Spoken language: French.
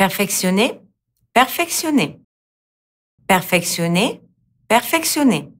perfectionner, perfectionner, perfectionner, perfectionner.